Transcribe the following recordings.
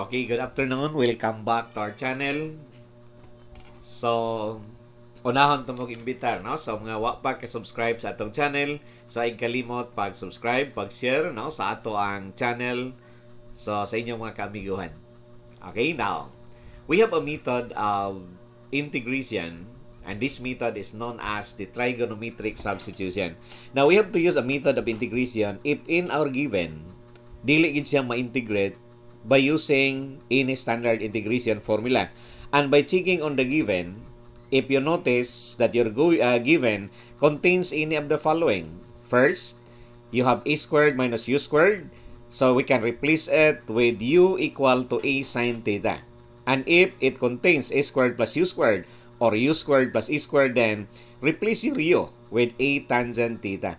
Okay, good afternoon. Welcome back to our channel. So, unahon to mong imbitar, no? So, mga wa pa ka-subscribe sa atong channel. So, ay kalimot pag-subscribe, pag-share, no? Sa ato ang channel. So, sa inyong mga kamiguhan. Okay, now, we have a method of integration and this method is known as the trigonometric substitution. Now, we have to use a method of integration if in our given, dili gid siya ma-integrate by using any standard integration formula. And by checking on the given, if you notice that your uh, given contains any of the following. First, you have a squared minus u squared. So we can replace it with u equal to a sine theta. And if it contains a squared plus u squared or u squared plus e squared, then replace your u with a tangent theta.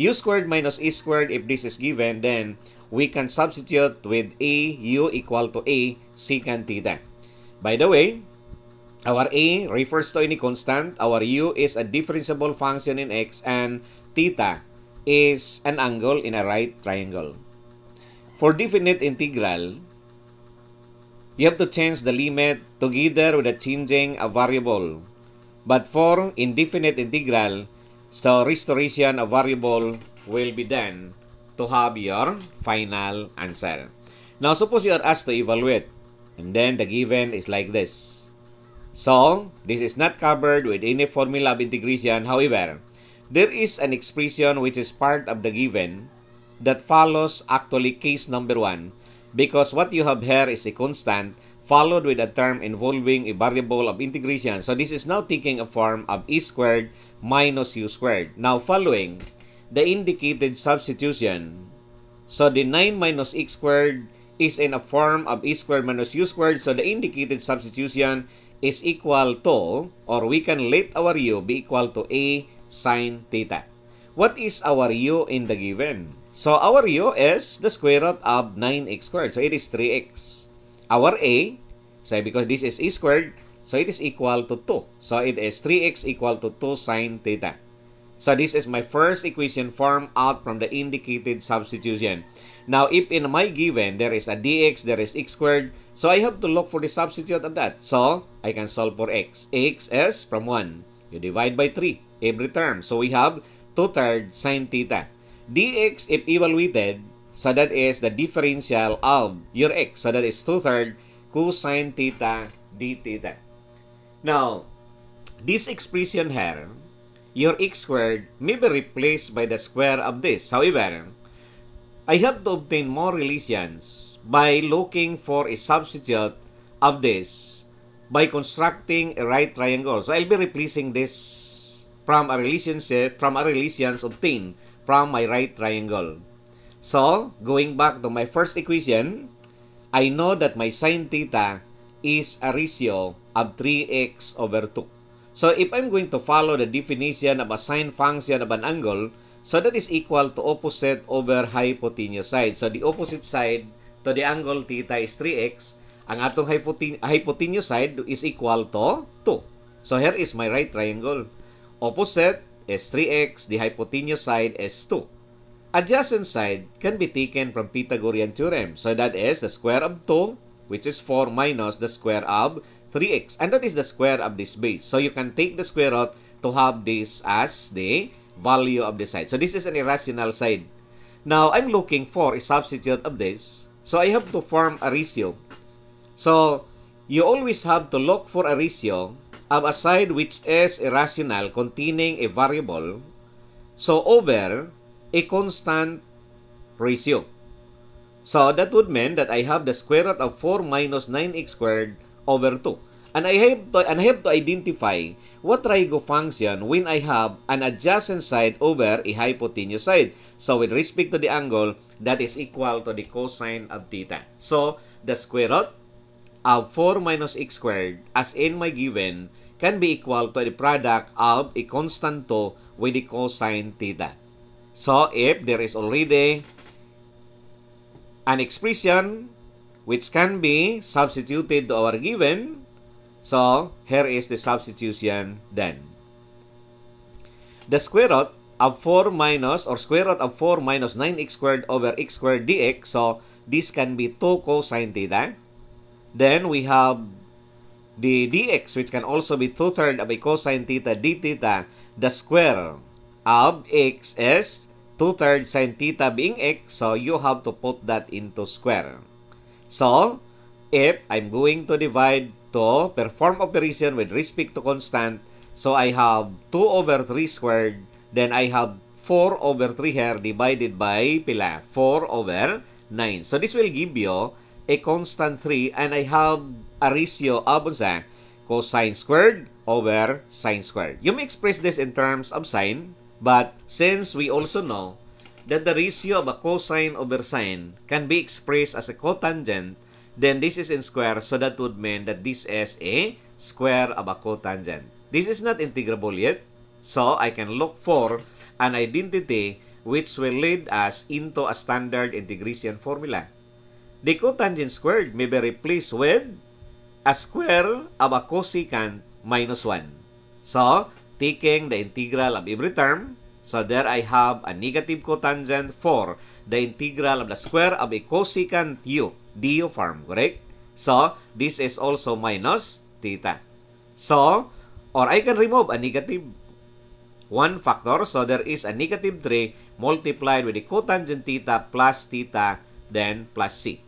u squared minus e squared, if this is given, then we can substitute with A u equal to A secant theta. By the way, our A refers to any constant, our u is a differentiable function in x, and theta is an angle in a right triangle. For definite integral, you have to change the limit together with a changing a variable. But for indefinite integral, so restoration of variable will be done to have your final answer. Now, suppose you are asked to evaluate, and then the given is like this. So, this is not covered with any formula of integration. However, there is an expression which is part of the given that follows actually case number 1 because what you have here is a constant followed with a term involving a variable of integration. So this is now taking a form of e squared minus u squared. Now following the indicated substitution. So the 9 minus x squared is in a form of e squared minus u squared. So the indicated substitution is equal to, or we can let our u be equal to a sine theta. What is our u in the given? So our u is the square root of 9x squared. So it is 3x. Our a, say because this is e squared, so it is equal to 2. So it is 3x equal to 2 sine theta. So this is my first equation formed out from the indicated substitution. Now if in my given there is a dx, there is x squared, so I have to look for the substitute of that. So I can solve for x. x is from 1. You divide by 3 every term. So we have 2 thirds sine theta. dx if evaluated, so that is the differential of your x. So that is 2 thirds cosine theta d theta. Now, this expression here your x squared may be replaced by the square of this. However, I have to obtain more relations by looking for a substitute of this by constructing a right triangle. So I'll be replacing this from a relationship from a relations obtained from my right triangle. So going back to my first equation, I know that my sine theta is a ratio of 3x over 2. So if I'm going to follow the definition of a sine function of an angle, so that is equal to opposite over hypotenuse side. So the opposite side to the angle theta is 3x. Ang atong hypotenuse side is equal to 2. So here is my right triangle. Opposite is 3x. The hypotenuse side is 2. Adjacent side can be taken from Pythagorean theorem. So that is the square of 2 which is 4 minus the square of 3x. And that is the square of this base. So you can take the square root to have this as the value of the side. So this is an irrational side. Now, I'm looking for a substitute of this. So I have to form a ratio. So you always have to look for a ratio of a side which is irrational containing a variable. So over a constant ratio. So that would mean that I have the square root of 4 minus 9x squared over 2 and I have to, and I have to identify what trigo function when I have an adjacent side over a hypotenuse side. So with respect to the angle, that is equal to the cosine of theta. So the square root of 4 minus x squared as in my given can be equal to the product of a constant 2 with the cosine theta. So if there is already an expression which can be substituted to our given, so here is the substitution then. The square root of 4 minus or square root of 4 minus 9x squared over x squared dx. So this can be 2 cosine theta. Then we have the dx which can also be 2 thirds of a cosine theta d theta. The square of x is 2 thirds sine theta being x. So you have to put that into square. So if I'm going to divide to perform operation with respect to constant. So I have 2 over 3 squared. Then I have 4 over 3 here divided by pila. 4 over 9. So this will give you a constant 3 and I have a ratio of sa cosine squared over sine squared. You may express this in terms of sine, but since we also know that the ratio of a cosine over sine can be expressed as a cotangent, then this is in square, so that would mean that this is a square a cotangent. This is not integrable yet, so I can look for an identity which will lead us into a standard integration formula. The cotangent squared may be replaced with a square of a cosecant minus 1. So, taking the integral of every term, so there I have a negative cotangent for the integral of the square of a cosecant u of form correct? So, this is also minus theta. So, or I can remove a negative 1 factor. So, there is a negative 3 multiplied with the cotangent theta plus theta, then plus c.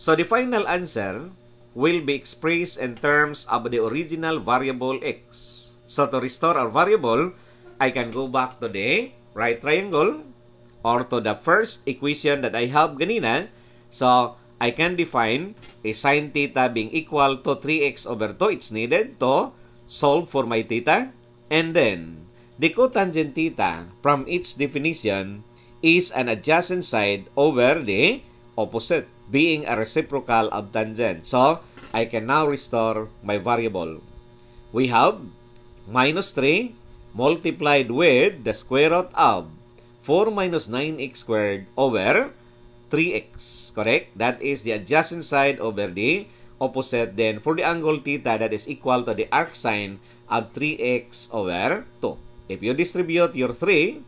So, the final answer will be expressed in terms of the original variable x. So, to restore our variable, I can go back to the right triangle or to the first equation that I have ganina. So, I can define a sine theta being equal to 3x over 2. It's needed to solve for my theta. And then, the cotangent theta from its definition is an adjacent side over the opposite, being a reciprocal of tangent. So, I can now restore my variable. We have minus 3 multiplied with the square root of 4 minus 9x squared over 3x. Correct? That is the adjacent side over the opposite. Then for the angle theta, that is equal to the arc sine of 3x over 2. If you distribute your 3,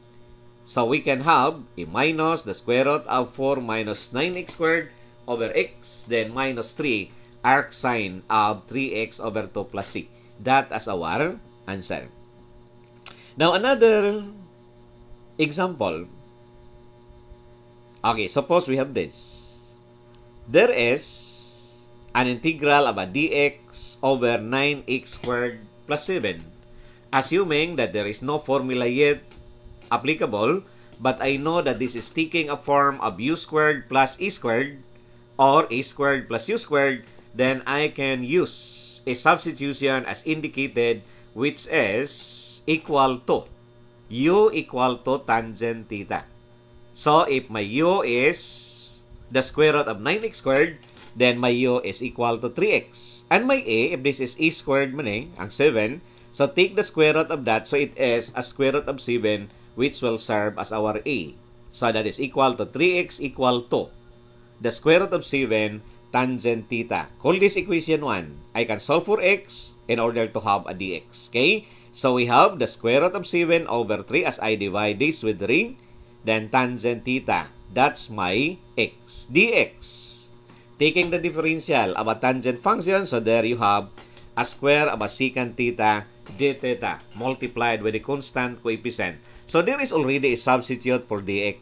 so we can have a minus the square root of 4 minus 9x squared over x, then minus 3 arc sine of 3x over 2 plus c. That is our answer. Now another example. Okay, suppose we have this. There is an integral about dx over 9x squared plus 7. Assuming that there is no formula yet applicable, but I know that this is taking a form of u squared plus e squared or a squared plus u squared, then I can use a substitution as indicated which is equal to u equal to tangent theta. So, if my u is the square root of 9x squared, then my u is equal to 3x. And my a, if this is e squared meaning, ang 7, so take the square root of that, so it is a square root of 7, which will serve as our a. So that is equal to 3x equal to the square root of 7 tangent theta. Call this equation 1. I can solve for x in order to have a dx. Okay? So we have the square root of 7 over 3 as I divide this with 3 then tangent theta, that's my x dx. Taking the differential of a tangent function, so there you have a square of a secant theta d theta multiplied with the constant coefficient. So there is already a substitute for dx.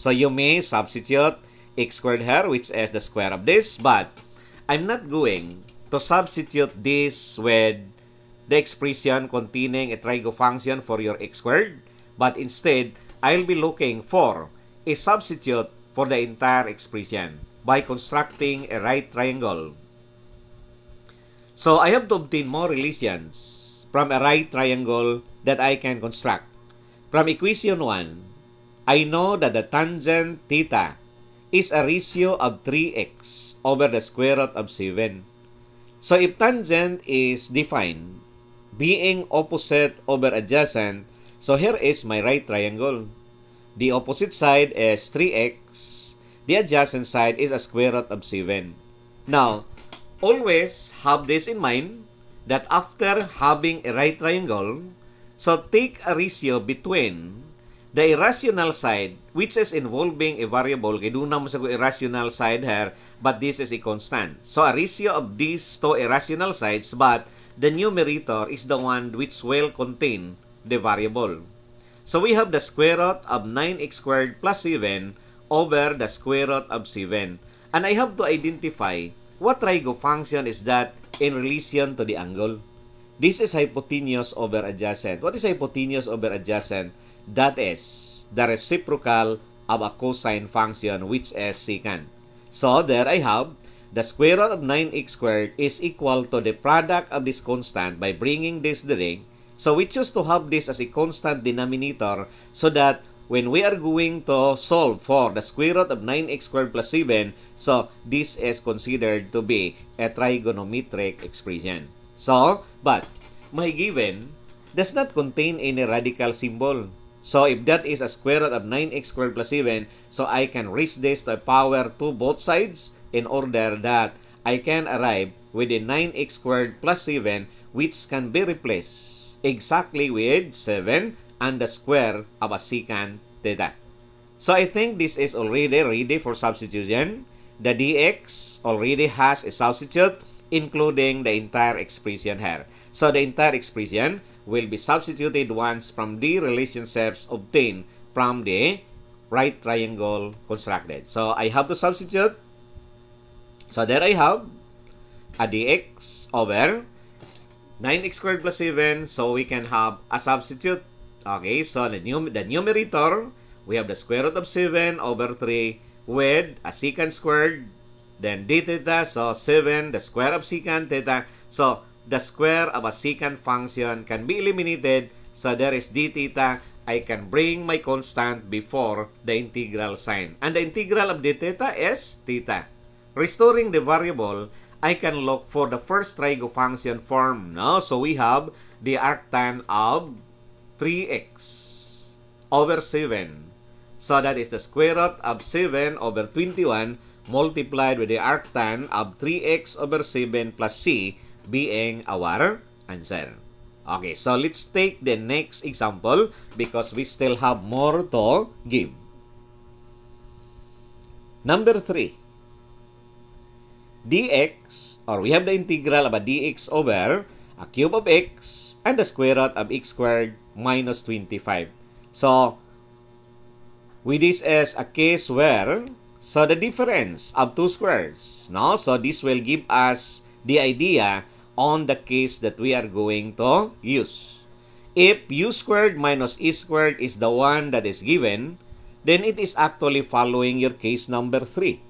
So you may substitute x squared here, which is the square of this, but I'm not going to substitute this with the expression containing a trigo function for your x squared, but instead, I'll be looking for a substitute for the entire expression by constructing a right triangle. So I have to obtain more relations from a right triangle that I can construct. From equation 1, I know that the tangent theta is a ratio of 3x over the square root of 7. So if tangent is defined being opposite over adjacent So here is my right triangle. The opposite side is 3x. The adjacent side is a square root of 7. Now, always have this in mind that after having a right triangle, so take a ratio between the irrational side, which is involving a variable, kay doon naman sa irrational side here, but this is a constant. So, a ratio of these two irrational sides, but the numerator is the one which will contain the variable. So we have the square root of 9x squared plus 7 over the square root of 7. And I have to identify what trigo function is that in relation to the angle. This is hypotenuse over adjacent. What is hypotenuse over adjacent? That is the reciprocal of a cosine function which is secant. So there I have the square root of 9x squared is equal to the product of this constant by bringing this direct So we choose to have this as a constant denominator so that when we are going to solve for the square root of 9x squared plus 7, so this is considered to be a trigonometric expression. So, but my given does not contain any radical symbol. So if that is a square root of 9x squared plus 7, so I can raise this to a power to both sides in order that I can arrive with a 9x squared plus 7 which can be replaced exactly with 7 and the square of a secant theta. So I think this is already ready for substitution. The dx already has a substitute including the entire expression here. So the entire expression will be substituted once from the relationships obtained from the right triangle constructed. So I have to substitute. So there I have a dx over 9x squared plus 7, so we can have a substitute. Okay, so the, num the numerator, we have the square root of 7 over 3 with a secant squared, then d theta, so 7, the square of secant theta. So the square of a secant function can be eliminated, so there is d theta. I can bring my constant before the integral sign. And the integral of d theta is theta. Restoring the variable, I can look for the first trigon function form. No? So we have the arctan of 3x over 7. So that is the square root of 7 over 21 multiplied with the arctan of 3x over 7 plus c being our answer. Okay, so let's take the next example because we still have more to give. Number 3 dx, or we have the integral of a dx over a cube of x and the square root of x squared minus 25. So, with this as a case where, so the difference of two squares, no? So, this will give us the idea on the case that we are going to use. If u squared minus e squared is the one that is given, then it is actually following your case number 3,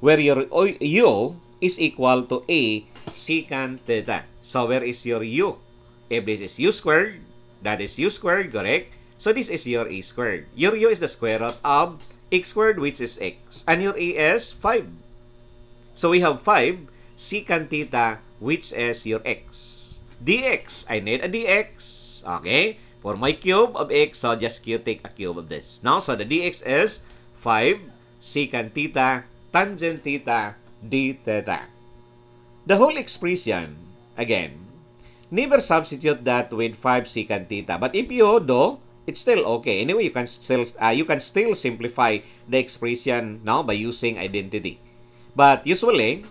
where your u is equal to a secant theta. So where is your u? If this is u squared, that is u squared, correct? So this is your a squared. Your u is the square root of x squared, which is x. And your a is 5. So we have 5 secant theta, which is your x. dx, I need a dx, okay? For my cube of x, so just q take a cube of this. Now, so the dx is 5 secant theta tangent theta d theta. The whole expression, again, never substitute that with 5 secant theta. But if you do, it's still okay. Anyway, you can still uh, you can still simplify the expression now by using identity. But usually,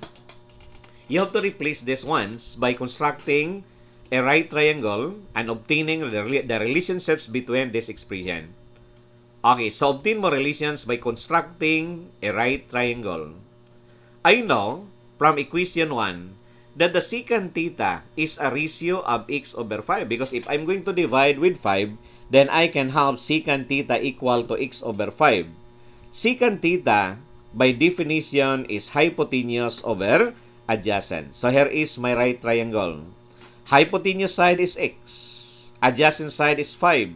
you have to replace these ones by constructing a right triangle and obtaining the, the relationships between this expression. Okay, so obtain more relations by constructing a right triangle. I know from equation 1 that the secant theta is a ratio of x over 5 because if I'm going to divide with 5, then I can have secant theta equal to x over 5. Secant theta, by definition, is hypotenuse over adjacent. So here is my right triangle. Hypotenuse side is x. Adjacent side is 5.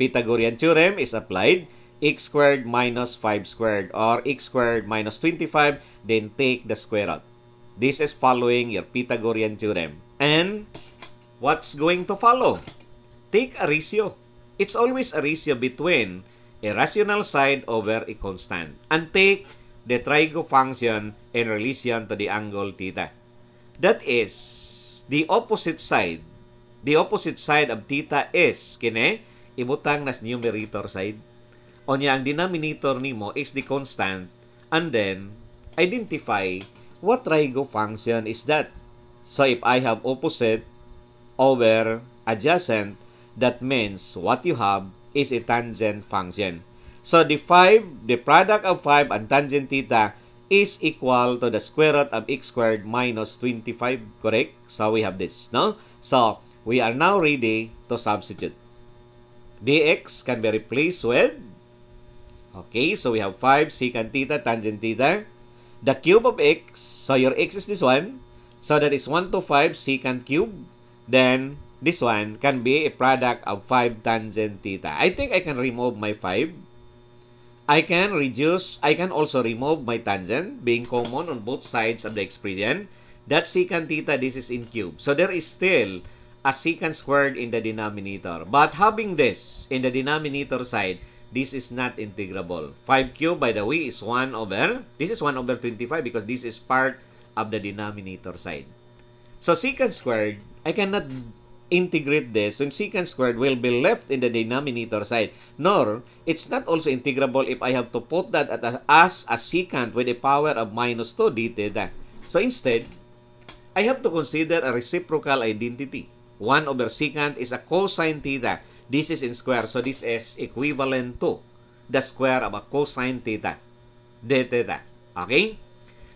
Pythagorean theorem is applied x squared minus 5 squared or x squared minus 25, then take the square root. This is following your Pythagorean theorem. And what's going to follow? Take a ratio. It's always a ratio between a rational side over a constant. And take the trigo function in relation to the angle theta. That is the opposite side. The opposite side of theta is kine ibutang nas numerator side o niya, ang denominator nimo is the constant and then identify what trigo function is that. So if I have opposite over adjacent, that means what you have is a tangent function. So the 5, the product of 5 and tangent theta is equal to the square root of x squared minus 25, correct? So we have this, no? So we are now ready to substitute. dx can be replaced with Okay, so we have 5, secant theta, tangent theta. The cube of x, so your x is this one. So that is 1 to 5 secant cube. Then this one can be a product of 5 tangent theta. I think I can remove my 5. I can reduce, I can also remove my tangent being common on both sides of the expression. That secant theta, this is in cube. So there is still a secant squared in the denominator. But having this in the denominator side, this is not integrable. 5q, by the way, is 1 over, this is 1 over 25 because this is part of the denominator side. So secant squared, I cannot integrate this when secant squared will be left in the denominator side. Nor, it's not also integrable if I have to put that a, as a secant with a power of minus 2 d theta. So instead, I have to consider a reciprocal identity. 1 over secant is a cosine theta. This is in square, so this is equivalent to the square of a cosine theta, d theta. Okay?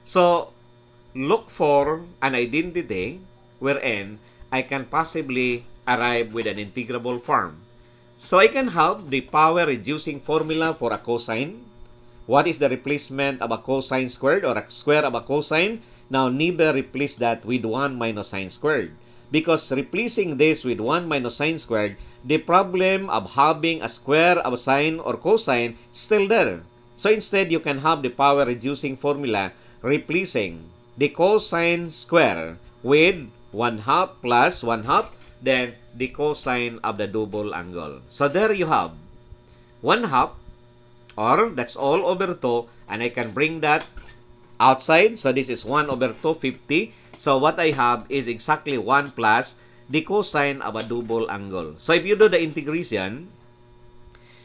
So, look for an identity wherein I can possibly arrive with an integrable form. So, I can have the power-reducing formula for a cosine. What is the replacement of a cosine squared or a square of a cosine? Now, neither replace that with 1 minus sine squared. Because replacing this with 1 minus sine squared the problem of having a square of sine or cosine still there. So instead, you can have the power reducing formula replacing the cosine square with 1 half plus 1 half, then the cosine of the double angle. So there you have 1 half or that's all over 2 and I can bring that outside. So this is 1 over 250. So what I have is exactly 1 plus the cosine of a double angle. So if you do the integration,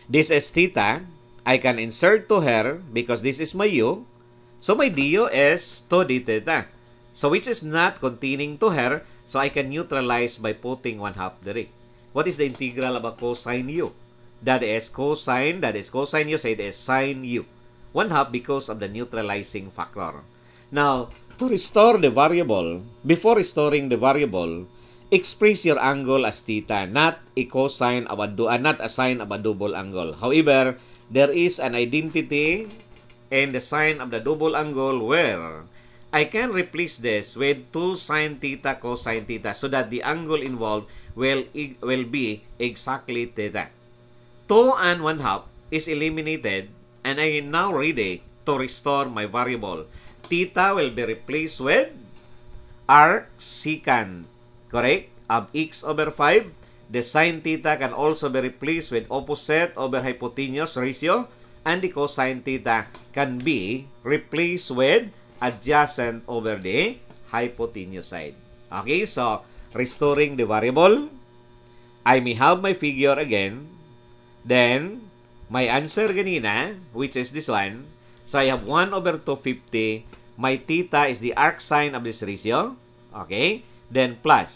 this is theta. I can insert to her because this is my u. So my du is to d theta. So which is not containing to her, so I can neutralize by putting 1 half direct. What is the integral of a cosine u? That is cosine, that is cosine u, say it is sine u. 1 half because of the neutralizing factor. Now, to restore the variable, before restoring the variable, express your angle as theta, not a cosine of a uh, not a sine of a double angle. However, there is an identity in the sine of the double angle where I can replace this with 2 sine theta cosine theta so that the angle involved will, will be exactly theta. 2 and 1 half is eliminated and I am now ready to restore my variable. Theta will be replaced with arc secant Correct? Ab x over 5. The sine theta can also be replaced with opposite over hypotenuse ratio and the cosine theta can be replaced with adjacent over the hypotenuse side. Okay, so restoring the variable, I may have my figure again. Then, my answer ganina, which is this one. So, I have 1 over 250. My theta is the arc sine of this ratio. Okay? then plus.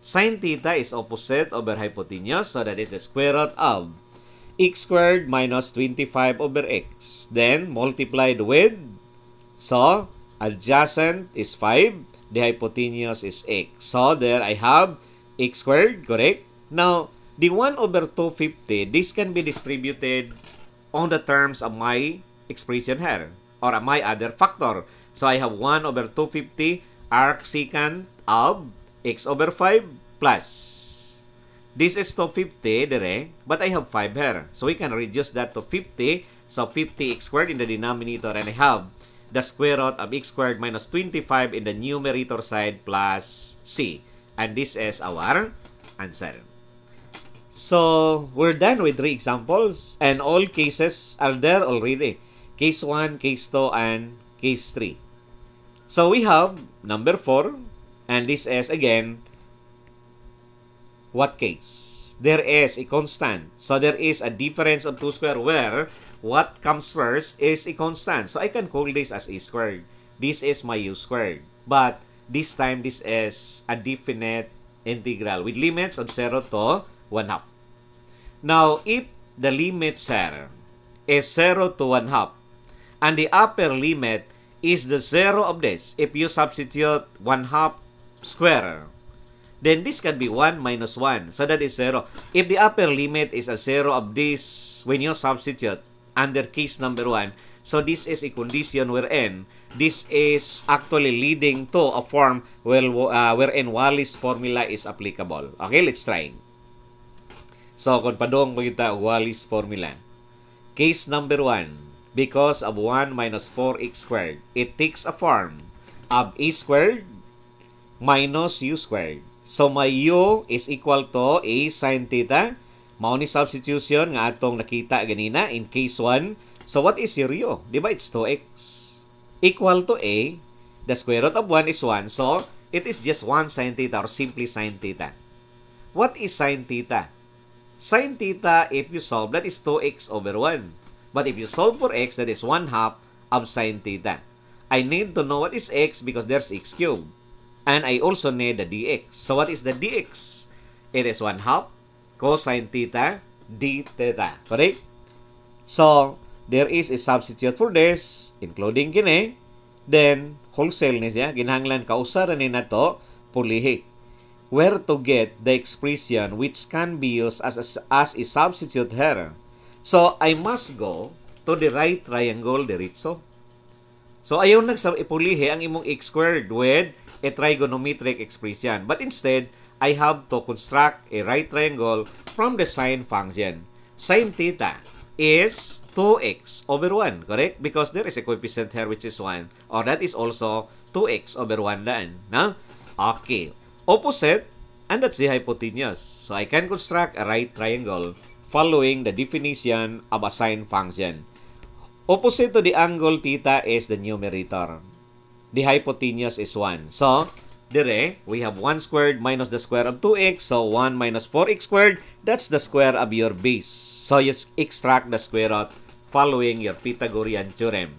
Sine theta is opposite over hypotenuse, so that is the square root of x squared minus 25 over x. Then multiplied with, so adjacent is 5, the hypotenuse is x. So there I have x squared, correct? Now, the 1 over 250, this can be distributed on the terms of my expression here or my other factor. So I have 1 over 250 arcsecant of x over 5 plus. This is to 50 dire, but I have 5 here. So we can reduce that to 50. So 50x squared in the denominator and I have the square root of x squared minus 25 in the numerator side plus c. And this is our answer. So we're done with three examples and all cases are there already. Case 1, case 2, and case 3. So we have number 4 and this is again what case? There is a constant. So there is a difference of two square where what comes first is a constant. So I can call this as a squared. This is my u squared. But this time this is a definite integral with limits of 0 to 1 half. Now if the limit here is 0 to 1 half and the upper limit is the zero of this. If you substitute 1 half square, then this can be 1 minus 1. So that is 0. If the upper limit is a 0 of this when you substitute under case number 1, so this is a condition wherein this is actually leading to a form where, uh, wherein Wallis formula is applicable. Okay, let's try. So, kung padong magita Wallis formula. Case number 1 because of 1 minus 4x squared. It takes a form of a squared minus u squared. So, my u is equal to a sin theta. Mao substitution nga atong nakita ganina in case 1. So, what is your u? Di it's 2x equal to a. The square root of 1 is 1. So, it is just 1 sin theta or simply sin theta. What is sin theta? Sin theta, if you solve, that is 2x over 1 But if you solve for x, that is 1 half of sine theta. I need to know what is x because there's x cubed. And I also need the dx. So what is the dx? It is 1 half cosine theta d theta. Correct? So, there is a substitute for this, including kini. Then, wholesale ni siya. Ginhanglan kausaran ni na to, pulihi. Where to get the expression which can be used as a, as a substitute here So, I must go to the right triangle diritso. So, ayaw nagsab ipulihi ang imong x squared with a trigonometric expression. But instead, I have to construct a right triangle from the sine function. Sine theta is 2x over 1, correct? Because there is a coefficient here which is 1. Or that is also 2x over 1 daan. No? Okay. Opposite, and that's the hypotenuse. So, I can construct a right triangle following the definition of a sine function. Opposite to the angle theta is the numerator. The hypotenuse is 1. So, dire, we have 1 squared minus the square of 2x. So, 1 minus 4x squared, that's the square of your base. So, you extract the square root following your Pythagorean theorem.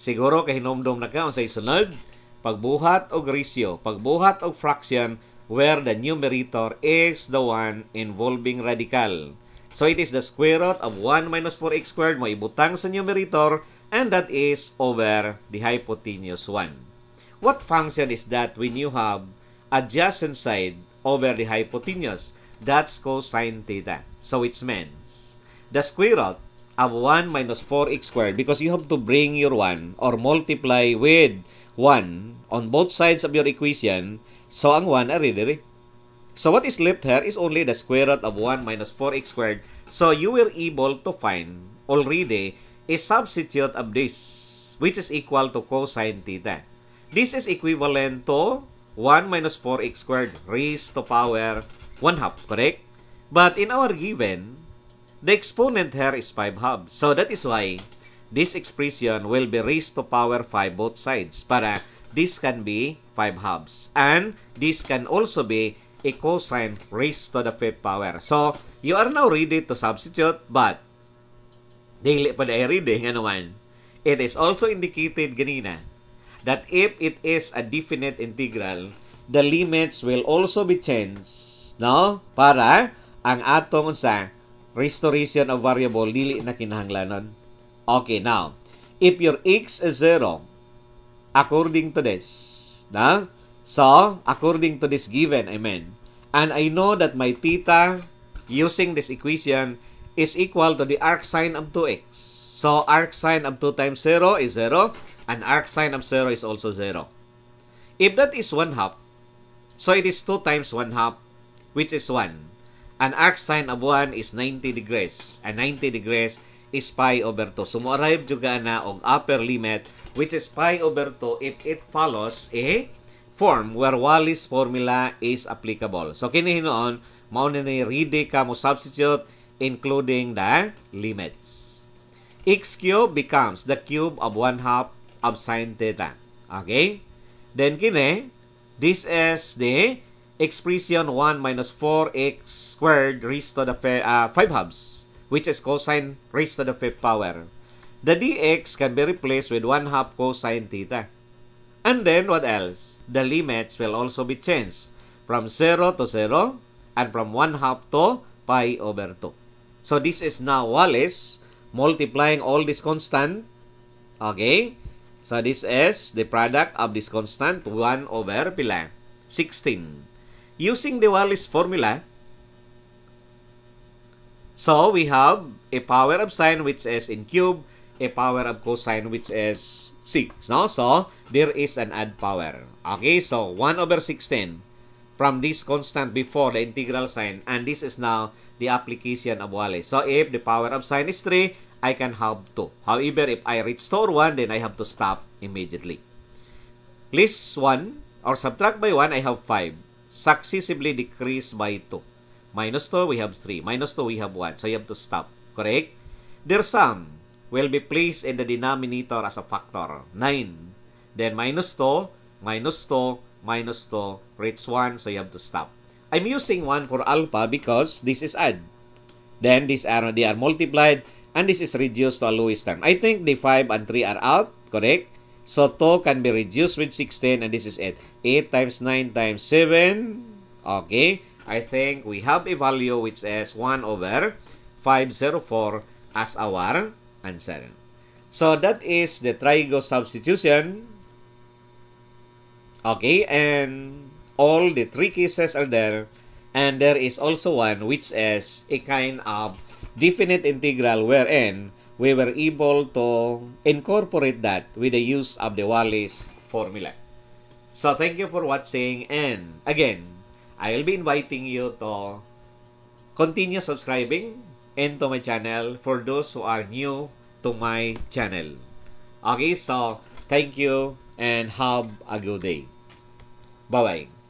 Siguro kay hinomdom na kaon sa isunod, pagbuhat og ratio, pagbuhat og fraction where the numerator is the one involving radical. So it is the square root of 1 minus 4x squared mo ibutang sa numerator and that is over the hypotenuse 1. What function is that when you have adjacent side over the hypotenuse? That's cosine theta. So it means the square root of 1 minus 4x squared because you have to bring your 1 or multiply with 1 on both sides of your equation. So ang 1 are really So what is left here is only the square root of 1 minus 4x squared. So you were able to find already a substitute of this, which is equal to cosine theta. This is equivalent to 1 minus 4x squared raised to power 1 half, correct? But in our given, the exponent here is 5 halves. So that is why this expression will be raised to power 5 both sides. Para this can be 5 halves. And this can also be a cosine raised to the fifth power. So, you are now ready to substitute but dili pa na ready nga ano man. It is also indicated ganina that if it is a definite integral, the limits will also be changed, no? Para ang atong sa restoration of variable dili na kinahanglanon. Okay, now, if your x is 0, according to this, no? So, according to this given, amen. And I know that my theta using this equation is equal to the arc sine of 2x. So, arc sine of 2 times 0 is 0, and arc sine of 0 is also 0. If that is 1 half, so it is 2 times 1 half, which is 1. And arc sine of 1 is 90 degrees, and 90 degrees is pi over 2. So, mo-arrive juga na og upper limit, which is pi over 2 if it follows a form where Wallis formula is applicable. So kini hinuon na ni ready ka mo substitute including the limits. x cube becomes the cube of 1 half of sine theta. Okay? Then kini, this is the expression 1 minus 4x squared raised to the uh, 5 halves, which is cosine raised to the 5th power. The dx can be replaced with 1 half cosine theta. And then what else? The limits will also be changed from 0 to 0 and from 1 half to pi over 2. So this is now Wallace multiplying all this constant. Okay. So this is the product of this constant 1 over pi 16. Using the Wallace formula, so we have a power of sine which is in cube a power of cosine which is 6. No? So, there is an add power. Okay, so 1 over 16 from this constant before the integral sign and this is now the application of Wally. So, if the power of sine is 3, I can have 2. However, if I reach store 1, then I have to stop immediately. List 1 or subtract by 1, I have 5. Successively decrease by 2. Minus 2, we have 3. Minus 2, we have 1. So, you have to stop. Correct? There's some. will be placed in the denominator as a factor. 9. Then minus 2, minus 2, minus 2, reach 1, so you have to stop. I'm using 1 for alpha because this is add. Then these are, they are multiplied and this is reduced to a Lewis term. I think the 5 and 3 are out, correct? So 2 can be reduced with 16 and this is 8. 8 times 9 times 7, okay? I think we have a value which is 1 over 504 as our uncertain. So that is the trigo substitution. Okay, and all the three cases are there. And there is also one which is a kind of definite integral wherein we were able to incorporate that with the use of the Wallis formula. So thank you for watching and again, I'll be inviting you to continue subscribing into my channel for those who are new to my channel. Okay, so thank you and have a good day. Bye-bye.